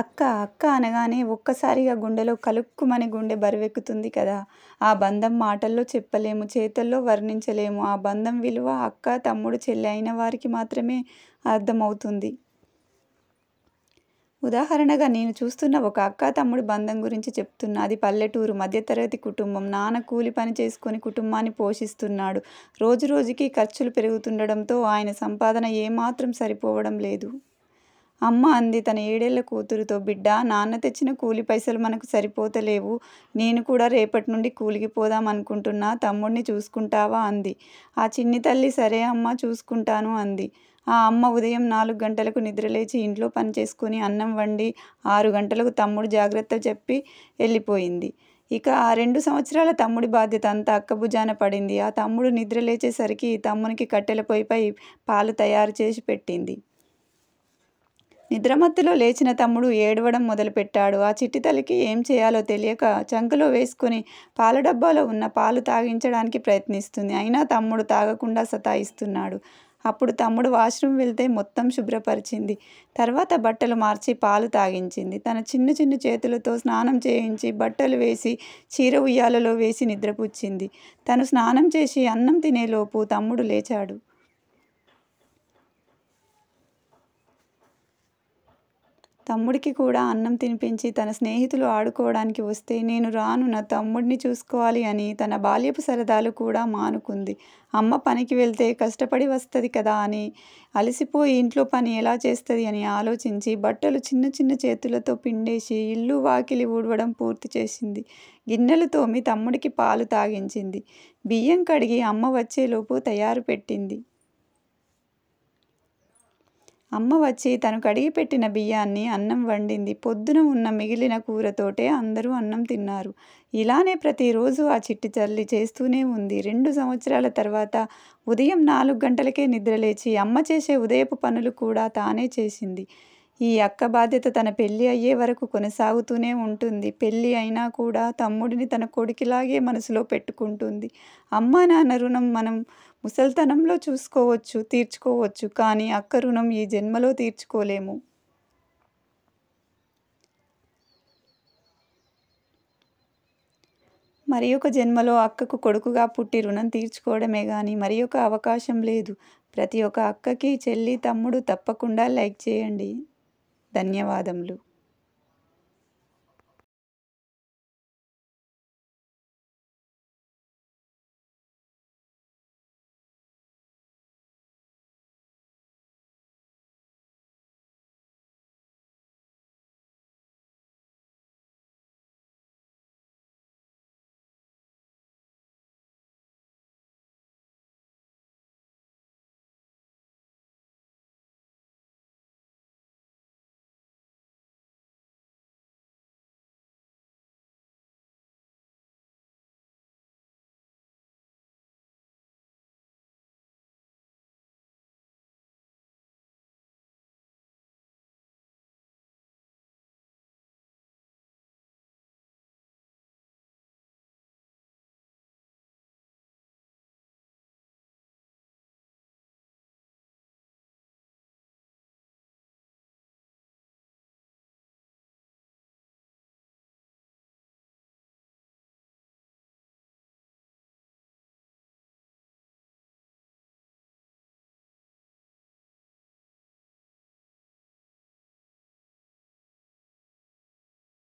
అక్క అక్క అనగానే ఒక్కసారిగా గుండెలో కలుక్కుమని గుండె బరువెక్కుతుంది కదా ఆ బంధం మాటల్లో చెప్పలేము చేతల్లో వర్ణించలేము ఆ బంధం విలువ అక్క తమ్ముడు చెల్లి అయిన వారికి మాత్రమే అర్థమవుతుంది ఉదాహరణగా నేను చూస్తున్న ఒక అక్క తమ్ముడు బంధం గురించి చెప్తున్నా అది పల్లెటూరు మధ్యతరగతి కుటుంబం నాన్న కూలి పని చేసుకుని కుటుంబాన్ని పోషిస్తున్నాడు రోజు రోజుకి ఖర్చులు పెరుగుతుండడంతో ఆయన సంపాదన ఏమాత్రం సరిపోవడం లేదు అమ్మ అంది తన ఏడేళ్ల కూతురుతో బిడ్డ నాన్న తెచ్చిన కూలి పైసలు మనకు సరిపోతలేవు నేను కూడా రేపటి నుండి కూలికి పోదాం అనుకుంటున్నా తమ్ముడిని చూసుకుంటావా అంది ఆ చిన్ని తల్లి సరే అమ్మ చూసుకుంటాను అంది ఆ అమ్మ ఉదయం నాలుగు గంటలకు నిద్రలేచి ఇంట్లో పని చేసుకుని అన్నం వండి ఆరు గంటలకు తమ్ముడు జాగ్రత్త చెప్పి వెళ్ళిపోయింది ఇక ఆ రెండు సంవత్సరాల తమ్ముడి బాధ్యత అంతా అక్కభుజాన పడింది ఆ తమ్ముడు నిద్ర లేచేసరికి తమ్మునికి కట్టెల పొయ్యిపై పాలు తయారు చేసి పెట్టింది నిద్రమత్తులో లేచిన తమ్ముడు ఏడవడం మొదలుపెట్టాడు ఆ చిట్టి తల్లికి ఏం చేయాలో తెలియక చంకలో వేసుకుని పాల డబ్బాలో ఉన్న పాలు తాగించడానికి ప్రయత్నిస్తుంది అయినా తమ్ముడు తాగకుండా సతాయిస్తున్నాడు అప్పుడు తమ్ముడు వాష్రూమ్ వెళ్తే మొత్తం శుభ్రపరిచింది తర్వాత బట్టలు మార్చి పాలు తాగించింది తన చిన్న చిన్న చేతులతో స్నానం చేయించి బట్టలు వేసి చీర ఉయ్యాలలో వేసి నిద్రపుచ్చింది తను స్నానం చేసి అన్నం తినేలోపు తమ్ముడు లేచాడు తమ్ముడికి కూడా అన్నం తినిపించి తన స్నేహితులు ఆడుకోవడానికి వస్తే నేను రాను నా తమ్ముడిని చూసుకోవాలి అని తన బాల్యపు సరదాలు కూడా మానుకుంది అమ్మ పనికి వెళ్తే కష్టపడి వస్తుంది కదా అని అలసిపోయి ఇంట్లో పని ఎలా చేస్తుంది అని ఆలోచించి బట్టలు చిన్న చిన్న చేతులతో పిండేసి ఇల్లు వాకిలి ఊడవడం పూర్తి చేసింది గిన్నెలు తోమి తమ్ముడికి పాలు తాగించింది బియ్యం కడిగి అమ్మ వచ్చేలోపు తయారు పెట్టింది అమ్మ వచ్చి తను కడిగి పెట్టిన బియ్యాన్ని అన్నం వండింది పొద్దున ఉన్న మిగిలిన కూరతోటే అందరూ అన్నం తిన్నారు ఇలానే ప్రతిరోజు ఆ చిట్టి తల్లి చేస్తూనే ఉంది రెండు సంవత్సరాల తర్వాత ఉదయం నాలుగు గంటలకే నిద్రలేచి అమ్మ చేసే ఉదయపు పనులు కూడా తానే చేసింది ఈ అక్క బాధ్యత తన పెళ్ళి అయ్యే వరకు కొనసాగుతూనే ఉంటుంది పెళ్ళి అయినా కూడా తమ్ముడిని తన కొడుకులాగే మనసులో పెట్టుకుంటుంది అమ్మ నాన్న రుణం మనం ముసల్తనంలో చూసుకోవచ్చు తీర్చుకోవచ్చు కానీ అక్క రుణం ఈ జన్మలో తీర్చుకోలేము మరి ఒక జన్మలో అక్కకు కొడుకుగా పుట్టి రుణం తీర్చుకోవడమే కానీ మరి అవకాశం లేదు ప్రతి ఒక్క అక్కకి చెల్లి తమ్ముడు తప్పకుండా లైక్ చేయండి ధన్యవాదములు